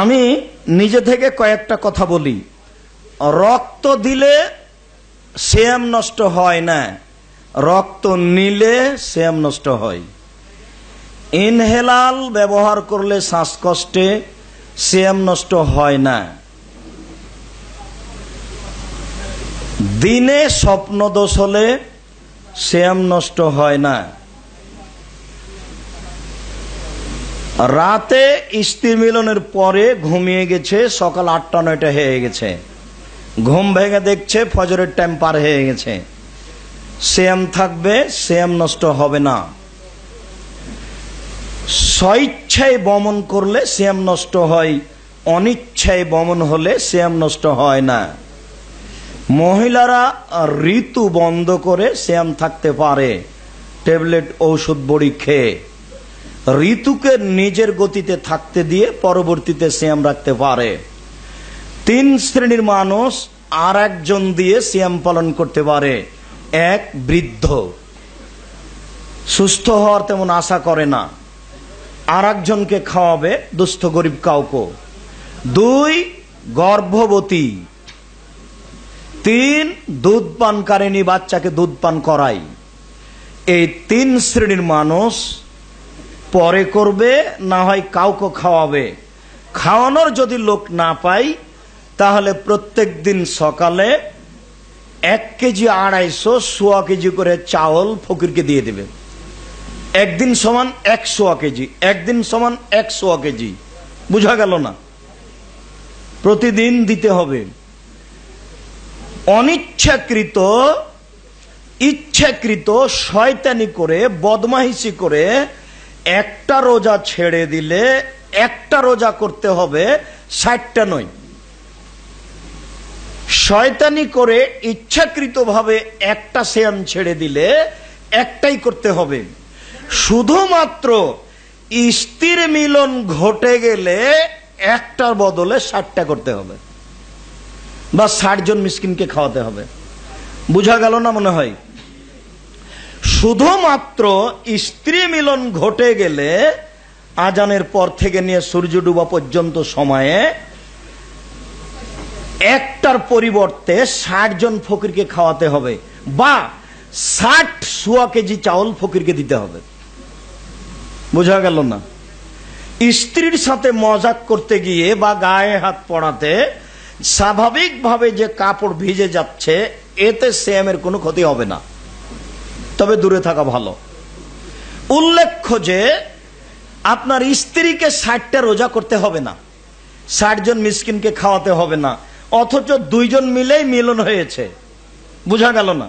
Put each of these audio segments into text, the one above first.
আমি নিজে থেকে কয়েকটা কথা বলি রক্ত দিলে শ্যাম নষ্ট হয় না রক্ত নিলে শ্যাম নষ্ট হয় ইনহেলাল ব্যবহার করলে শ্বাসকষ্টে শ্যাম নষ্ট হয় না দিনে স্বপ্ন দোষ হলে শ্যাম নষ্ট হয় না রাতে স্ত্রী মিলনের পরে ঘুমিয়ে গেছে সকাল আটটা নয়টা হয়ে গেছে ঘুম ভেঙে দেখছে ফজরের টাইম পার হয়ে গেছে শ্যাম থাকবে শ্যাম নষ্ট হবে না স্বইচ্ছায় বমন করলে শ্যাম নষ্ট হয় অনিচ্ছায় বমন হলে শ্যাম নষ্ট হয় না মহিলারা ঋতু বন্ধ করে শ্যাম থাকতে পারে ট্যাবলেট ঔষধ বড়ি খেয়ে ঋতুকে নিজের গতিতে থাকতে দিয়ে পরবর্তীতে সিয়াম রাখতে পারে তিন শ্রেণীর মানুষ আর একজন দিয়ে সিয়াম পালন করতে পারে এক বৃদ্ধ সুস্থ হওয়ার তেমন আশা করে না আর একজনকে খাওয়াবে দুস্থ গরিব কাউকে দুই গর্ভবতী তিন দুধ পানকারিনী বাচ্চাকে দুধ পান করাই এই তিন শ্রেণীর মানুষ পরে করবে না হয় কাউকে খাওয়াবে খাওয়ানোর যদি লোক না পাই তাহলে প্রত্যেক দিন সকালে এক কেজি আড়াইশো সোয়া কেজি করে চাউল ফকিরকে দিয়ে দেবে একদিন সমান এক সোয়া কেজি একদিন সমান এক সোয়া কেজি বুঝা গেল না প্রতিদিন দিতে হবে অনিচ্ছাকৃত ইচ্ছাকৃত শয়তানি করে বদমাহিসি করে একটা রোজা ছেড়ে দিলে একটা রোজা করতে হবে ষাটটা নয় শয়তানি করে ইচ্ছাকৃতভাবে একটা শ্যাম ছেড়ে দিলে একটাই করতে হবে শুধুমাত্র স্ত্রীর মিলন ঘটে গেলে একটার বদলে ষাটটা করতে হবে বা ষাটজন মিসকিনকে খাওয়াতে হবে বোঝা গেল না মনে হয় শুধুমাত্র স্ত্রী মিলন ঘটে গেলে আজানের পর থেকে নিয়ে সূর্য ডুবা পর্যন্ত সময়ে একটার পরিবর্তে ষাট জন ফকিরকে খাওয়াতে হবে বা ষাট সোয়া কেজি চাউল ফকিরকে দিতে হবে বোঝা গেল না স্ত্রীর সাথে মজাক করতে গিয়ে বা গায়ে হাত পড়াতে স্বাভাবিকভাবে যে কাপড় ভিজে যাচ্ছে এতে সেমের কোনো ক্ষতি হবে না তবে দূরে থাকা ভালো উল্লেখ্য যে আপনার স্ত্রীকে ষাটটা রোজা করতে হবে না ষাট জন মিসকিনকে খাওয়াতে হবে না অথচ দুইজন মিলেই মিলন হয়েছে বুঝা গেল না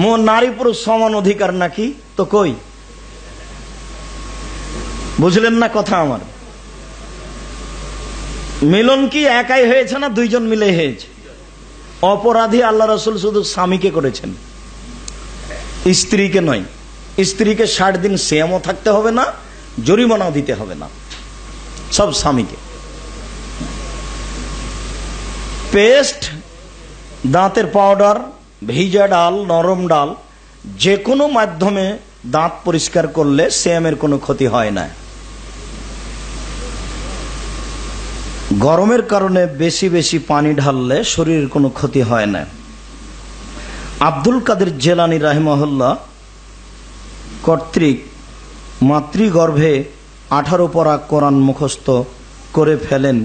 মো নারী পুরুষ সমান অধিকার নাকি তো কই বুঝলেন না কথা আমার মিলন কি একাই হয়েছে না দুইজন মিলে হয়েছে অপরাধী আল্লাহ রসুল শুধু স্বামীকে করেছেন স্ত্রীকে নয় স্ত্রীকে ষাট দিন শ্যামও থাকতে হবে না জরিমানাও দিতে হবে না সব স্বামীকে পেস্ট দাঁতের পাউডার ভিজা ডাল নরম ডাল যে কোনো মাধ্যমে দাঁত পরিষ্কার করলে শ্যামের কোনো ক্ষতি হয় না গরমের কারণে বেশি বেশি পানি ঢাললে শরীরের কোনো ক্ষতি হয় না আব্দুল কাদের জেলানি রাহেমহল্লা কর্তৃক মাতৃগর্ভে আঠারো পরা কোরআন মুখস্থ করে ফেলেন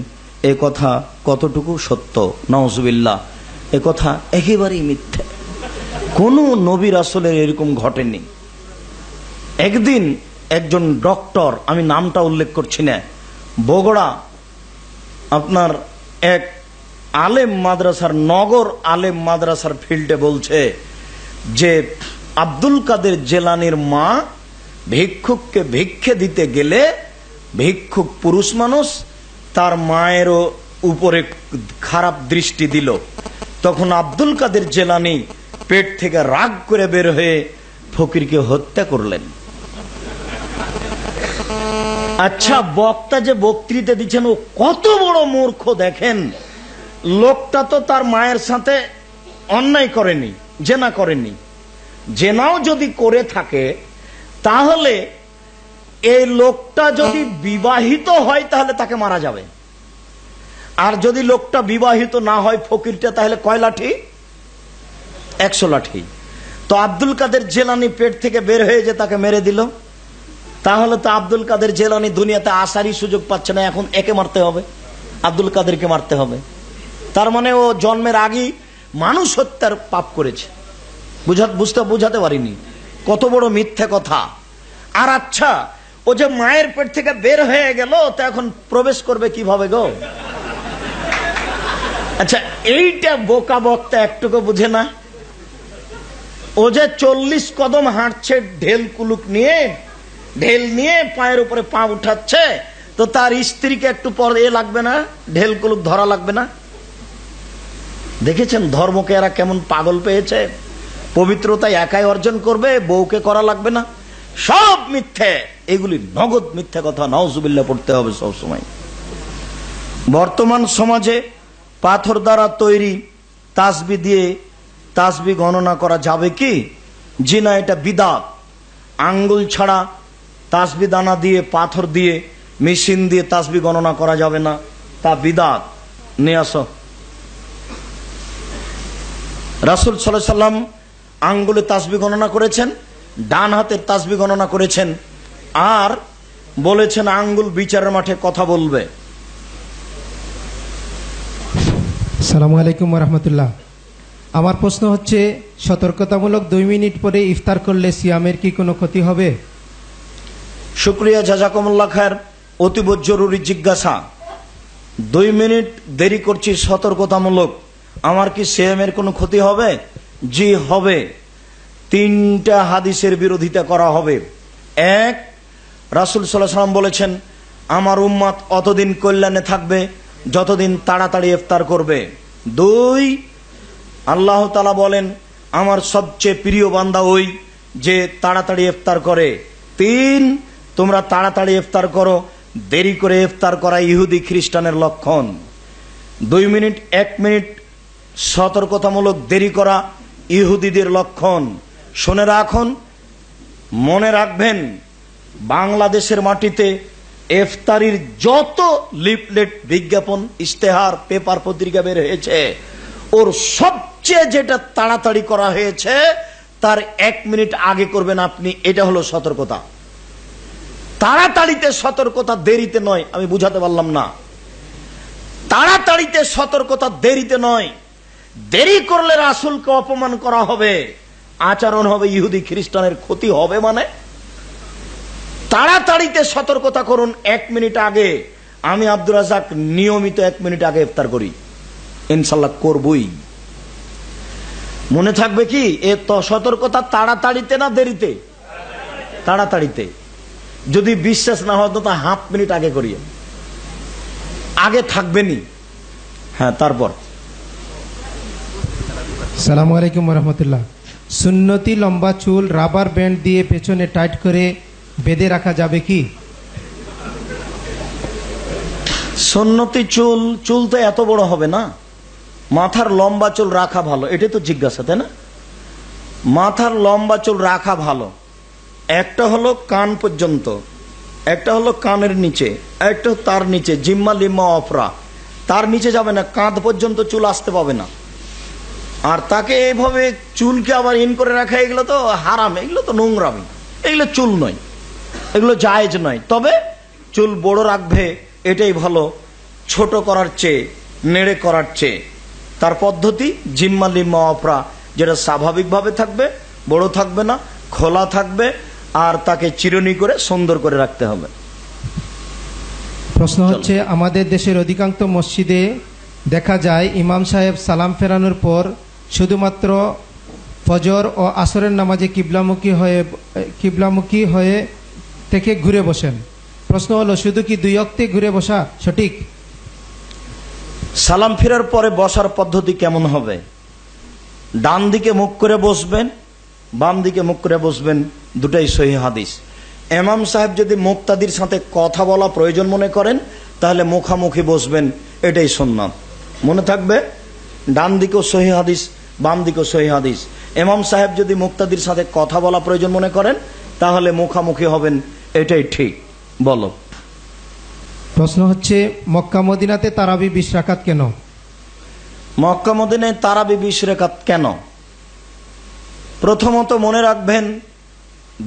এ কথা কতটুকু সত্য নওয়াজবিল্লা এ কথা একেবারেই মিথ্যে কোনো নবীর আসলে এরকম ঘটেনি একদিন একজন ডক্টর আমি নামটা উল্লেখ করছি না বগড়া আপনার এক আলেম মাদ্রাসার নগর আলেম মাদ্রাসার ফিল্ডে বলছে যে আব্দুল কাদের জেলানির মা ভিক্ষুককে ভিক্ষে দিতে গেলে ভিক্ষুক পুরুষ মানুষ তার মায়েরও উপরে খারাপ দৃষ্টি দিল তখন আব্দুল কাদের জেলানি পেট থেকে রাগ করে বের হয়ে ফকিরকে হত্যা করলেন আচ্ছা বক্তা যে বক্তৃতা দিচ্ছেন ও কত বড় মূর্খ দেখেন লোকটা তো তার মায়ের সাথে অন্যায় করেনি জেনা করেনি জেনাও যদি করে থাকে তাহলে এই লোকটা যদি বিবাহিত হয় তাহলে তাকে মারা যাবে আর যদি লোকটা বিবাহিত না হয় ফকিরটা তাহলে কয় লাঠি একশো লাঠি তো আব্দুল কাদের জেলানি পেট থেকে বের হয়ে যে তাকে মেরে দিল তাহলে তো আব্দুল কাদের জেলানি দুনিয়াতে আসারই সুযোগ পাচ্ছে না এখন একে মারতে হবে আব্দুল কাদেরকে মারতে হবে তার মানে ও জন্মের আগেই মানুষ হত্যার পাপ করেছে বুঝা বুঝতে বুঝাতে পারিনি কত বড় মিথ্যে কথা আর আচ্ছা ও যে মায়ের পেট থেকে বের হয়ে গেল তা এখন প্রবেশ করবে কিভাবে গো আচ্ছা এইটা বোকা বক্তা একটুকু বুঝে না ও যে চল্লিশ কদম হাঁটছে ঢেল কুলুক নিয়ে ঢেল নিয়ে পায়ের উপরে পা উঠাচ্ছে তো তার স্ত্রীকে একটু পর এ লাগবে না ঢেল কুলুক ধরা লাগবে না দেখেছেন ধর্মকে এরা কেমন পাগল পেয়েছে পবিত্রতা একাই অর্জন করবে বউকে করা লাগবে না সব মিথ্যে এগুলি নগদ মিথ্যে কথা নওজুবিল্লা পড়তে হবে সবসময় বর্তমান সমাজে পাথর দ্বারা তৈরি তাসবি দিয়ে তাসবি গণনা করা যাবে কি জি না এটা বিদাত আঙ্গুল ছাড়া তাসবি দানা দিয়ে পাথর দিয়ে মেশিন দিয়ে তাসবি গণনা করা যাবে না তা বিদাত নিয়ে আস রাসুল সাল্লাহ সাল্লাম আঙ্গুলে তাসবি গণনা করেছেন ডান হাতের তাসবি গণনা করেছেন আর বলেছেন আঙ্গুল বিচারের মাঠে কথা বলবে সালাম আলাইকুম রহমতুল্লাহ আমার প্রশ্ন হচ্ছে সতর্কতামূলক দুই মিনিট পরে ইফতার করলে সিয়ামের কি কোনো ক্ষতি হবে শুক্রিয়া জাজাকমুল্লা খায়ের অতীব জরুরি জিজ্ঞাসা দুই মিনিট দেরি করছি সতর্কতামূলক আমার কি সেমের কোনো ক্ষতি হবে জি হবে তিনটা হাদিসের বিরোধিতা করা হবে এক রাসুল সাল্লাহ সাল্লাম বলেছেন আমার উম্মাত অতদিন কল্যাণে থাকবে যতদিন তাড়াতাড়ি ইফতার করবে দুই আল্লাহ তালা বলেন আমার সবচেয়ে প্রিয় বান্দা ওই যে তাড়াতাড়ি ইফতার করে তিন তোমরা তাড়াতাড়ি ইফতার করো দেরি করে ইফতার করা ইহুদি খ্রিস্টানের লক্ষণ দুই মিনিট এক মিনিট সতর্কতামূলক দেরি করা ইহুদিদের লক্ষণ শুনে রাখুন মনে রাখবেন বাংলাদেশের মাটিতে এফতারির যত লিপলেট বিজ্ঞাপন ইশতেহার পেপার পত্রিকা বের হয়েছে ওর সবচেয়ে যেটা তাড়াতাড়ি করা হয়েছে তার এক মিনিট আগে করবেন আপনি এটা হলো সতর্কতা তাড়াতাড়িতে সতর্কতা দেরিতে নয় আমি বুঝাতে পারলাম না তাড়াতাড়িতে সতর্কতা দেরিতে নয় দেরি করলে রাসুলকে অপমান করা হবে আচরণ হবে ইহুদি খ্রিস্টানের ক্ষতি হবে মানে তাড়াতাড়িতে সতর্কতা করুন এক মিনিট আগে আমি আব্দুল রাজাক নিয়মিত এক মিনিট আগে ইফতার করি ইনশাল্লাহ করবই মনে থাকবে কি এ তো সতর্কতা তাড়াতাড়িতে না দেরিতে তাড়াতাড়িতে যদি বিশ্বাস না হতো তা হাফ মিনিট আগে করিয়ে আগে থাকবেনি হ্যাঁ তারপর সালামু আলাইকুম রহমতুল্লাহ সুন্নতি লম্বা চুল রাবার ব্যান্ড দিয়ে পেছনে টাইট করে বেঁধে রাখা যাবে কি সন্নতি চুল চুল তো এত বড় হবে না মাথার লম্বা চুল রাখা ভালো এটাই তো জিজ্ঞাসা তাই না মাথার লম্বা চুল রাখা ভালো একটা হলো কান পর্যন্ত একটা হলো কানের নিচে একটা তার নিচে জিম্মা লিম্মা অফরা তার নিচে যাবে না কাঁধ পর্যন্ত চুল আসতে পাবে না আর তাকে এইভাবে চুলকে আবার ইন করে রাখা এগুলো তো হারাম এগুলো তো নোংরামি এগুলো চুল নয় এগুলো জায়েজ নয় তবে চুল বড় রাখবে এটাই ভালো ছোট করার চেয়ে নেড়ে করার চেয়ে তার পদ্ধতি জিম্মা লিম্মা অপরা যেটা স্বাভাবিকভাবে থাকবে বড় থাকবে না খোলা থাকবে আর তাকে চিরনি করে সুন্দর করে রাখতে হবে প্রশ্ন হচ্ছে আমাদের দেশের অধিকাংশ মসজিদে দেখা যায় ইমাম সাহেব সালাম ফেরানোর পর শুধুমাত্র ফজর ও আসরের নামাজে কিবলামুখী হয়ে কিবলামুখী হয়ে থেকে ঘুরে বসেন প্রশ্ন হলো শুধু কি দুই অক্তে ঘুরে বসা সঠিক সালাম ফেরার পরে বসার পদ্ধতি কেমন হবে ডান দিকে মুখ করে বসবেন বাম দিকে মুখ করে বসবেন দুটাই সহি হাদিস এমাম সাহেব যদি মুক্তাদির সাথে কথা বলা প্রয়োজন মনে করেন তাহলে মুখামুখি বসবেন এটাই সন্ন্যত মনে থাকবে ডান দিকেও সহি হাদিস বাম দিকে সহি হাদিস এমাম সাহেব যদি মুক্তাদির সাথে কথা বলা প্রয়োজন মনে করেন তাহলে মুখামুখি হবেন এটাই ঠিক বলো প্রশ্ন হচ্ছে মক্কা মদিনাতে তারাবি বিশ কেন মক্কা মদিনায় তারাবি বিশ রেখাত কেন প্রথমত মনে রাখবেন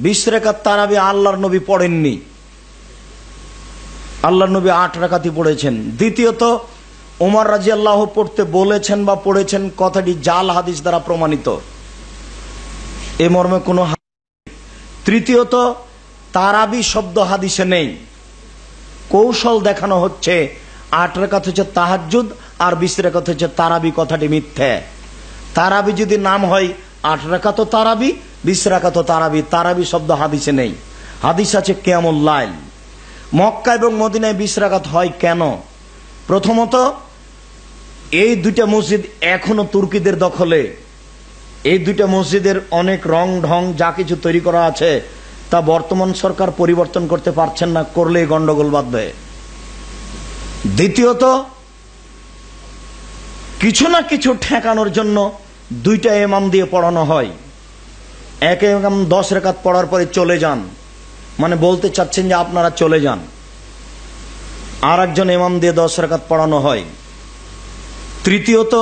বিশ রেখাত তারাবি আল্লাহর নবী পড়েননি আল্লাহ নবী আট রাখাতি পড়েছেন দ্বিতীয়ত ওমর রাজি আল্লাহ পড়তে বলেছেন বা পড়েছেন কথাটি জাল হাদিস দ্বারা প্রমাণিত এ মর্মে কোনো তৃতীয়ত তারাবি শব্দ হাদিসে নেই কৌশল দেখানো হচ্ছে আট রেখাত হচ্ছে তাহাজুদ আর বিশ রেখাত হচ্ছে তারাবি কথাটি মিথ্যে তারাবি যদি নাম হয় আট রেখাত তারাবি বিশ রেখাত তারাবি তারাবি শব্দ হাদিসে নেই হাদিস আছে কেমন লাইন মক্কা এবং মদিনায় বিশ হয় কেন প্রথমত এই দুইটা মসজিদ এখনো তুর্কিদের দখলে এই দুইটা মসজিদের অনেক রং ঢং যা কিছু তৈরি করা আছে তা বর্তমান সরকার পরিবর্তন করতে পারছেন না করলেই গন্ডগোল বাধবে দ্বিতীয়ত কিছু না কিছু ঠেকানোর জন্য দুইটা এমাম দিয়ে পড়ানো হয় এক এমাম দশ রেখাত পড়ার পরে চলে যান মানে বলতে চাচ্ছেন যে আপনারা চলে যান আর একজন এমাম দিয়ে দশ রেখাত পড়ানো হয় তৃতীয়ত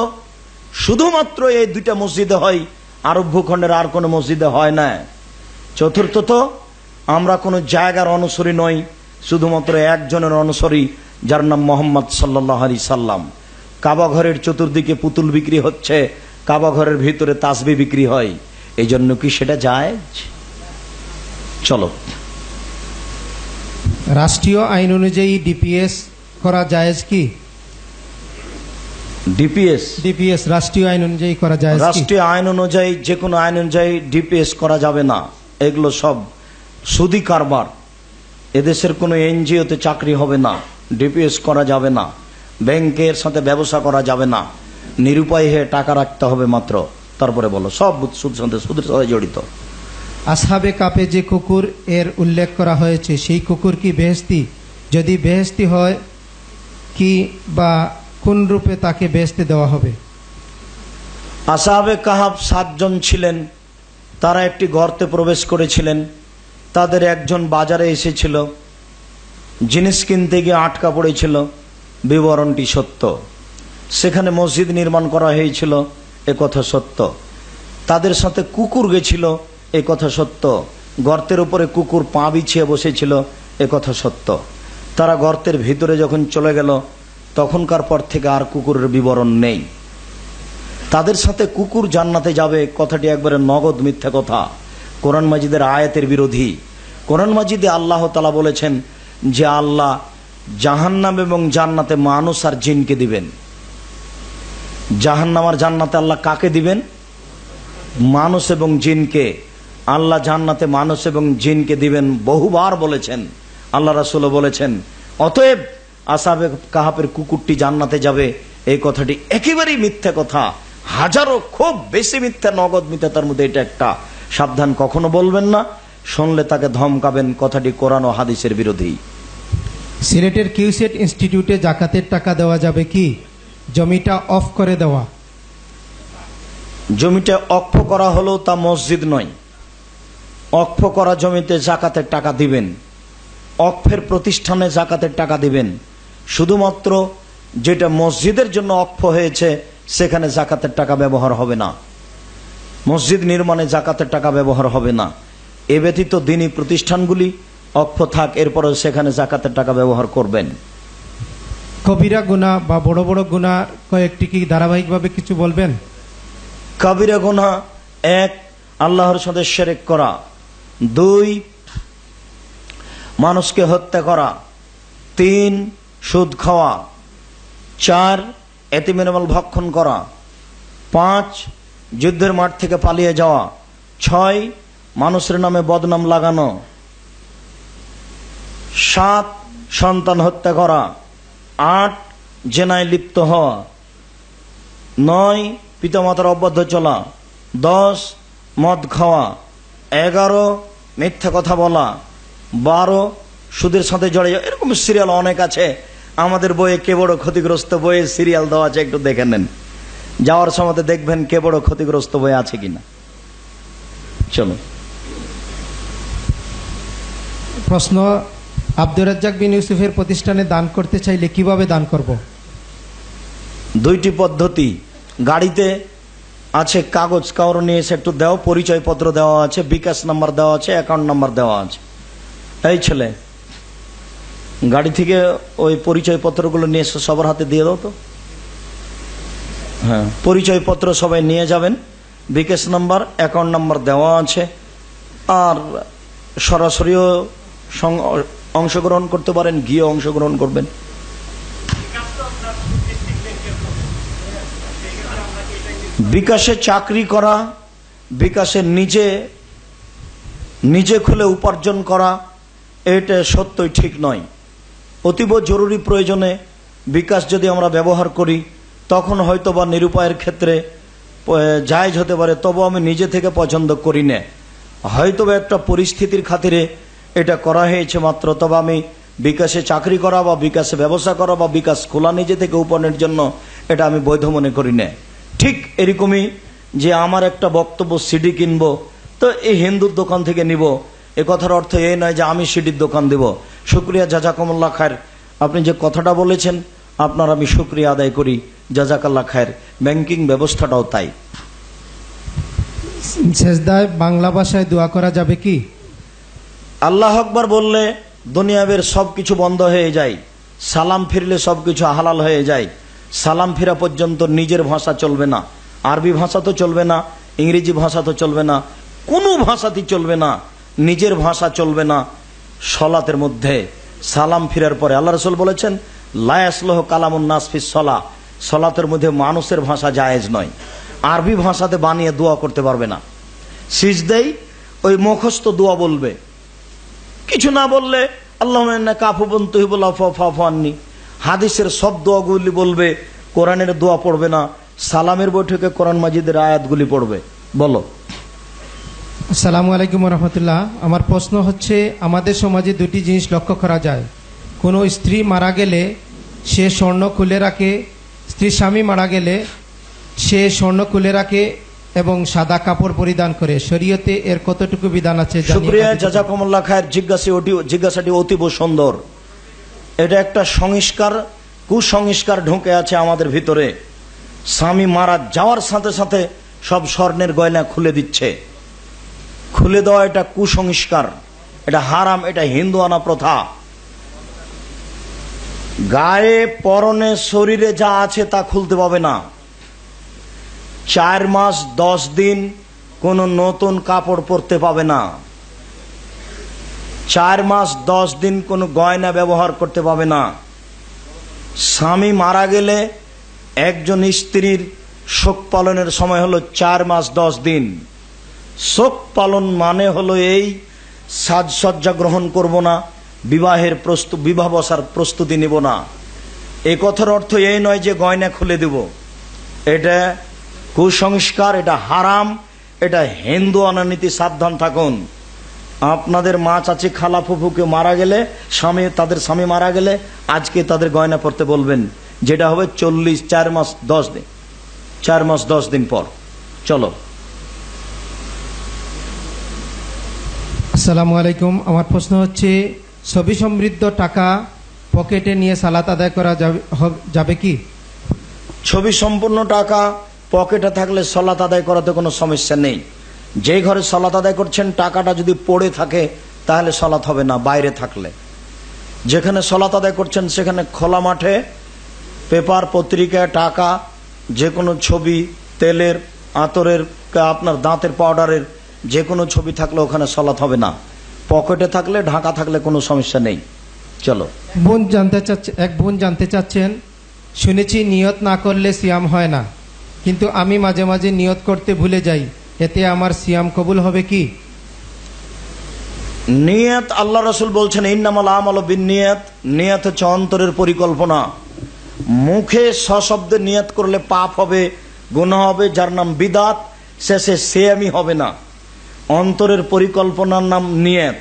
শুধুমাত্র এই দুইটা মসজিদে হয় আরব ভূখণ্ডের আর কোনো মসজিদে হয় না চতুর্থত আমরা কোনো জায়গার অনুসরী নই শুধুমাত্র একজনের অনুসরী যার নাম মোহাম্মদ সাল্লাহ আলি সাল্লাম কাবাঘরের চতুর্দিকে পুতুল বিক্রি হচ্ছে কাবাঘরের ভিতরে তাসবি বিক্রি হয় এই জন্য কি সেটা যায় চলো রাষ্ট্রীয় আইন অনুযায়ী ডিপিএস করা যায় কি ডিপিএস ডিপিএস রাষ্ট্রীয় আইন অনুযায়ী করা যায় রাষ্ট্রীয় আইন অনুযায়ী যে কোনো আইন অনুযায়ী ডিপিএস করা যাবে না এগুলো সব সুদি কারবার এদেশের কোনো এনজিওতে চাকরি হবে না ডিপিএস করা যাবে না ব্যাংকের সাথে ব্যবসা করা যাবে না নিরুপায় হয়ে টাকা রাখতে হবে মাত্র তারপরে বলো সব সুদ সাথে সুদের সাথে জড়িত আসহাবে কাপে যে কুকুর এর উল্লেখ করা হয়েছে সেই কুকুর কি বেহস্তি যদি বেহস্তি হয় কি বা কোন রূপে তাকে বেসতে দেওয়া হবে আসাহাবে কাহাব সাতজন ছিলেন তারা একটি গর্তে প্রবেশ করেছিলেন তাদের একজন বাজারে এসেছিল জিনিস কিনতে গিয়ে আটকা পড়েছিল বিবরণটি সত্য সেখানে মসজিদ নির্মাণ করা হয়েছিল এ কথা সত্য তাদের সাথে কুকুর গেছিল এ কথা সত্য গর্তের উপরে কুকুর পা বিছিয়ে বসেছিল এ কথা সত্য তারা গর্তের ভিতরে যখন চলে গেল তখনকার পর থেকে আর কুকুরের বিবরণ নেই তাদের সাথে কুকুর জান্নাতে যাবে কথাটি একবারে নগদ মিথ্যা কথা কোরআন মাজিদের আয়াতের বিরোধী কোরআন মাজিদে আল্লাহ তালা বলেছেন যে আল্লাহ জাহান্নাম এবং জান্নাতে মানুষ আর জিনকে দিবেন জাহান্নাম আর জান্নাতে আল্লাহ কাকে দিবেন মানুষ এবং জিনকে আল্লাহ জান্নাতে মানুষ এবং জিনকে দিবেন বহুবার বলেছেন আল্লাহ রাসুল বলেছেন অতএব আসাবে কাহাপের কুকুরটি জান্নাতে যাবে এই কথাটি একেবারেই মিথ্যা কথা হাজারো খুব বেশি মিথ্যা নগদ মিথ্যা তার মধ্যে এটা একটা সাবধান কখনো বলবেন না শুনলে তাকে ধমকাবেন কথাটি কোরআন ও হাদিসের বিরোধী সিলেটের কিউসেট ইনস্টিটিউটে জাকাতের টাকা দেওয়া যাবে কি জমিটা অফ করে দেওয়া জমিটা অক্ষ করা হলো তা মসজিদ নয় অক্ষ করা জমিতে জাকাতের টাকা দিবেন অক্ষের প্রতিষ্ঠানে জাকাতের টাকা দিবেন শুধুমাত্র যেটা মসজিদের জন্য অক্ষ হয়েছে সেখানে জাকাতের টাকা ব্যবহার হবে না মসজিদ নির্মাণে জাকাতের টাকা ব্যবহার হবে না এ ব্যতীত দিনই প্রতিষ্ঠানগুলি অক্ষ থাক এরপরে সেখানে জাকাতের টাকা ব্যবহার করবেন কবিরা গুণা বা বড় বড় গুণা কয়েকটি কি ধারাবাহিকভাবে কিছু বলবেন কবিরা গুণা এক আল্লাহর সাথে সেরেক করা দুই মানুষকে হত্যা করা তিন সুদ খাওয়া চার এতিমেনমল ভক্ষণ করা পাঁচ যুদ্ধের মাঠ থেকে পালিয়ে যাওয়া ছয় মানুষের নামে বদনাম লাগানো সাত সন্তান হত্যা করা আট জেনায় লিপ্ত হওয়া নয় পিতামাতার অবদ্ধ চলা দশ মদ খাওয়া এগারো মিথ্যা কথা বলা বারো সুদের সাথে জড়ে যাওয়া এরকম সিরিয়াল অনেক আছে আমাদের বইয়ে কে বড় ক্ষতিগ্রস্ত বইয়ে সিরিয়াল দেওয়া আছে একটু দেখে নেন যাওয়ার সময় দেখবেন কে বড় ক্ষতিগ্রস্ত বই আছে কিনা চলো প্রশ্ন আব্দুর রাজ্জাক বিন ইউসুফের প্রতিষ্ঠানে দান করতে চাইলে কিভাবে দান করব দুইটি পদ্ধতি গাড়িতে আছে কাগজ কাউর নিয়ে এসে একটু দেওয়া পরিচয়পত্র দেওয়া আছে বিকাশ নাম্বার দেওয়া আছে অ্যাকাউন্ট নাম্বার দেওয়া আছে এই ছেলে গাড়ি থেকে ওই পরিচয়পত্রগুলো নিয়ে সবার হাতে দিয়ে দাও তো হ্যাঁ পরিচয়পত্র সবাই নিয়ে যাবেন বিকেশ নাম্বার অ্যাকাউন্ট নাম্বার দেওয়া আছে আর সরাসরিও অংশগ্রহণ করতে পারেন গিয়ে অংশগ্রহণ করবেন বিকাশে চাকরি করা বিকাশে নিজে নিজে খুলে উপার্জন করা এটা সত্যই ঠিক নয় অতীব জরুরি প্রয়োজনে বিকাশ যদি আমরা ব্যবহার করি তখন হয়তো বা নিরুপায়ের ক্ষেত্রে জায়জ হতে পারে তবু আমি নিজে থেকে পছন্দ করি না হয়তো বা একটা পরিস্থিতির খাতিরে এটা করা হয়েছে মাত্র তবে আমি বিকাশে চাকরি করা বা বিকাশে ব্যবসা করা বা বিকাশ খোলা নিজে থেকে উপনের জন্য এটা আমি বৈধ মনে করি না ঠিক এরকমই যে আমার একটা বক্তব্য সিডি কিনবো তো এই হিন্দুর দোকান থেকে নিব এ কথার অর্থ এই নয় যে আমি সিডির দোকান দেব শুক্রিয়া জাজাকমল্লা খায়ের আপনি যে কথাটা বলেছেন আপনার আমি শুক্রিয়া আদায় করি জাজাকাল্লা খায়ের ব্যাংকিং ব্যবস্থাটাও তাই বাংলা ভাষায় দোয়া করা যাবে কি আল্লাহ আকবর বললে দুনিয়াবের সব কিছু বন্ধ হয়ে যায় সালাম ফিরলে সব কিছু আহালাল হয়ে যায় সালাম ফেরা পর্যন্ত নিজের ভাষা চলবে না আরবি ভাষা তো চলবে না ইংরেজি ভাষা তো চলবে না কোনো ভাষাতেই চলবে না নিজের ভাষা চলবে না সলাতের মধ্যে সালাম ফিরার পরে আল্লাহ রসুল বলেছেন লায়াসলহ কালামুন নাসফি সলা সলাতের মধ্যে মানুষের ভাষা জায়েজ নয় আরবি ভাষাতে বানিয়ে দোয়া করতে পারবে না সিজদেই ওই মুখস্থ দোয়া বলবে কিছু না বললে আল্লাহ কাফুবন তহিবুল্লাহ ফাফাননি হাদিসের সব দোয়াগুলি বলবে কোরআনের দোয়া পড়বে না সালামের বৈঠকে কোরআন মাজিদের আয়াতগুলি পড়বে বলো আসসালামু আলাইকুম রহমতুল্লাহ আমার প্রশ্ন হচ্ছে আমাদের সমাজে দুটি জিনিস লক্ষ্য করা যায় কোনো স্ত্রী মারা গেলে সে স্বর্ণ খুলে রাখে স্ত্রী স্বামী মারা গেলে সে স্বর্ণ খুলে রাখে এবং সাদা কাপড় পরিধান করে শরীয়তে এর কতটুকু বিধান আছে খায়ের জিজ্ঞাসা জিজ্ঞাসাটি অতীব সুন্দর এটা একটা সংস্কার কুসংস্কার ঢুকে আছে আমাদের ভিতরে স্বামী মারা যাওয়ার সাথে সাথে সব স্বর্ণের গয়না খুলে দিচ্ছে খুলে দেওয়া এটা কুসংস্কার এটা হারাম এটা হিন্দু আনা প্রথা গায়ে পরনে শরীরে যা আছে তা খুলতে পাবে না চার মাস দশ দিন কোনো নতুন কাপড় পরতে পাবে না চার মাস দশ দিন কোনো গয়না ব্যবহার করতে পাবে না স্বামী মারা গেলে একজন স্ত্রীর শোক পালনের সময় হলো চার মাস দশ দিন শোক পালন মানে হলো এই সাজসজ্জা গ্রহণ করব না বিবাহের প্রস্তু বিবাহ বসার প্রস্তুতি নিব না এ কথার অর্থ এই নয় যে গয়না খুলে দেব এটা কুসংস্কার এটা হারাম এটা হিন্দু অনানীতি সাবধান থাকুন আপনাদের মা চাচি খালা ফুফুকে মারা গেলে স্বামী তাদের স্বামী মারা গেলে আজকে তাদের গয়না পড়তে বলবেন যেটা হবে চল্লিশ চার মাস দশ দিন চার মাস দশ দিন পর চলো আসসালামু আলাইকুম আমার প্রশ্ন হচ্ছে ছবি সমৃদ্ধ টাকা পকেটে নিয়ে সালাত আদায় করা যাবে কি ছবি সম্পূর্ণ টাকা পকেটে থাকলে সলাত আদায় করাতে কোনো সমস্যা নেই যে ঘরে সলাত আদায় করছেন টাকাটা যদি পড়ে থাকে তাহলে সলাত হবে না বাইরে থাকলে যেখানে সলাত আদায় করছেন সেখানে খোলা মাঠে পেপার পত্রিকা টাকা যে কোনো ছবি তেলের আতরের আপনার দাঁতের পাউডারের যে কোনো ছবি থাকলে ওখানে সলাত হবে না পকেটে থাকলে ঢাকা থাকলে কোনো সমস্যা নেই চলো বোন জানতে চাচ্ছে এক বোন জানতে চাচ্ছেন শুনেছি নিয়ত না করলে সিয়াম হয় না কিন্তু আমি মাঝে মাঝে নিয়ত করতে ভুলে যাই এতে আমার সিয়াম কবুল হবে কি নিয়ত আল্লাহ রসুল বলছেন ইন্নামাল আমল বিন নিয়ত নিয়ত হচ্ছে অন্তরের পরিকল্পনা মুখে সশব্দে নিয়ত করলে পাপ হবে গুণ হবে যার নাম বিদাত শেষে আমি হবে না অন্তরের পরিকল্পনার নাম নিয়ত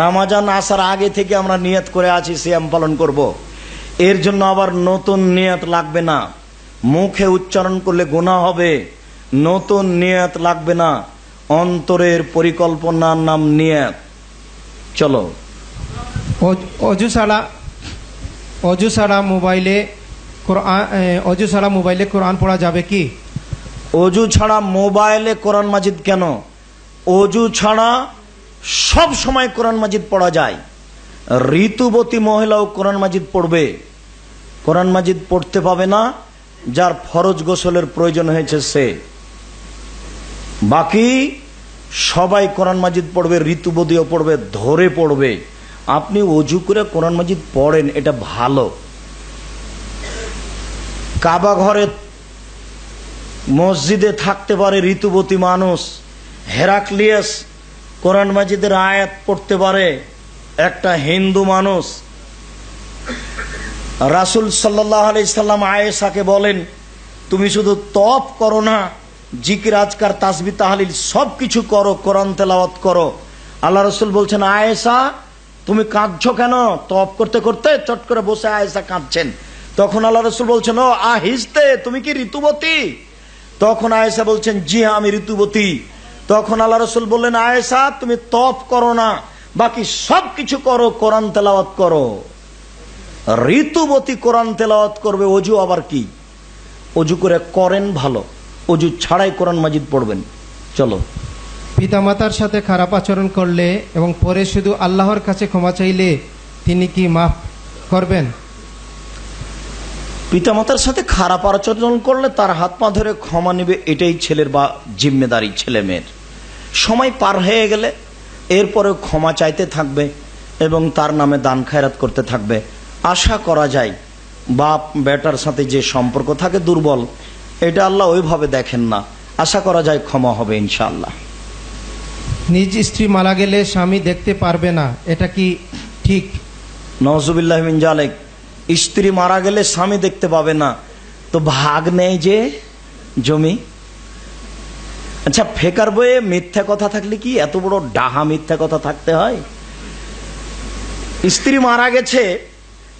রামাজান আসার আগে থেকে আমরা নিয়ত করে আছি সিয়াম পালন করব। এর জন্য আবার নতুন নিয়ত লাগবে না মুখে উচ্চারণ করলে গোনা হবে নতুন নিয়ত লাগবে না অন্তরের পরিকল্পনার নাম নিয়ত চলো অজু ছাড়া অজু ছাড়া মোবাইলে অজু ছাড়া মোবাইলে কোরআন পড়া যাবে কি অজু ছাড়া মোবাইলে কোরআন মাজিদ কেন অজু ছাড়া সব সময় কোরআন মাজিদ পড়া যায় ঋতুবতী মহিলাও কোরআন মাজিদ পড়বে কোরআন মাজিদ পড়তে পাবে না যার ফরজ গোসলের প্রয়োজন হয়েছে সে বাকি সবাই কোরআন মাজিদ পড়বে ঋতুবতীও পড়বে ধরে পড়বে আপনি অজু করে কোরআন মাজিদ পড়েন এটা ভালো কাবা ঘরে মসজিদে থাকতে পারে ঋতুবতী মানুষ হেরাক্লিয়াস কোরআন মাজিদের আয়াত পড়তে পারে একটা হিন্দু মানুষ রাসুল সাল্লাহ আলাইসাল্লাম সাল্লাম আয়েসাকে বলেন তুমি শুধু তপ করো না জিকির আজকার তাসবি তাহালিল সব কিছু করো কোরআন তেলাওয়াত করো আল্লাহ রসুল বলছেন আয়েসা তুমি কাঁদছ কেন তপ করতে করতে চট করে বসে আয়েসা কাঁদছেন তখন আল্লাহ রসুল বলছেন ও আহিস্তে তুমি কি ঋতুবতী তখন আয়েসা বলছেন জি হ্যাঁ, আমি ঋতুবতী তখন আল্লাহ রসুল বললেন আয়েশা তুমি তপ করো না বাকি সব কিছু করো কোরআন তেলাওয়াত করো ঋতুবতী কোরআন তেলাওয়াত করবে অজু আবার কি অজু করে করেন ভালো অজু ছাড়াই কোরআন মাজিদ পড়বেন চলো পিতামাতার সাথে খারাপ আচরণ করলে এবং পরে শুধু আল্লাহর কাছে ক্ষমা চাইলে তিনি কি মাফ করবেন পিতামাতার সাথে খারাপ আচরণ করলে তার হাত পা ধরে ক্ষমা নেবে এটাই ছেলের বা জিম্মেদারি ছেলে মেয়ের সময় পার হয়ে গেলে এরপরে ক্ষমা চাইতে থাকবে এবং তার নামে দান খায়রাত করতে থাকবে আশা করা যায় বাপ বেটার সাথে যে সম্পর্ক থাকে দুর্বল এটা আল্লাহ ওইভাবে দেখেন না আশা করা যায় ক্ষমা হবে ইনশাআল্লাহ নিজ স্ত্রী মারা গেলে স্বামী দেখতে পারবে না এটা কি ঠিক নওয়াজুবিল্লাহ জালেক স্ত্রী মারা গেলে স্বামী দেখতে পাবে না তো ভাগ নেই যে জমি আচ্ছা ফেকার বইয়ে মিথ্যা কথা থাকলে কি এত বড় ডাহা মিথ্যা কথা থাকতে হয় স্ত্রী মারা গেছে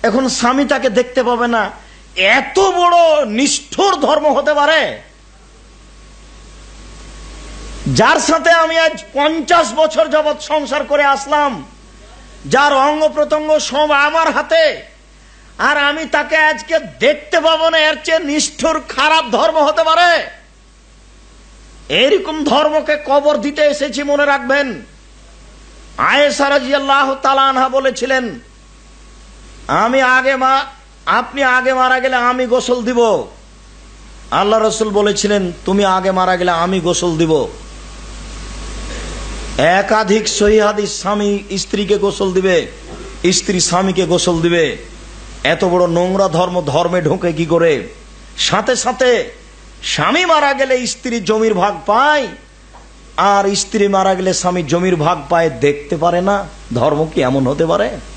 এখন স্বামী তাকে দেখতে পাবে না এত বড় নিষ্ঠুর ধর্ম হতে পারে যার সাথে আমি আজ পঞ্চাশ বছর যাবৎ সংসার করে আসলাম যার অঙ্গ প্রত্যঙ্গ সব আমার হাতে আর আমি তাকে আজকে দেখতে পাবো না এর চেয়ে নিষ্ঠুর খারাপ ধর্ম হতে পারে এরকম ধর্মকে কবর দিতে এসেছি মনে রাখবেন আয়েসারাজিয়াল্লাহ তালানহা বলেছিলেন আমি আগে মা আপনি আগে মারা গেলে আমি গোসল দিব আল্লাহ রসুল বলেছিলেন তুমি আগে মারা গেলে আমি গোসল দিব একাধিক সহিহাদিস স্বামী স্ত্রীকে গোসল দিবে স্ত্রী স্বামীকে গোসল দিবে এত বড় নোংরা ধর্ম ধর্মে ঢুকে কি করে সাথে সাথে স্বামী মারা গেলে স্ত্রী জমির ভাগ পায় আর স্ত্রী মারা গেলে স্বামী জমির ভাগ পায় দেখতে পারে না ধর্ম কি এমন হতে পারে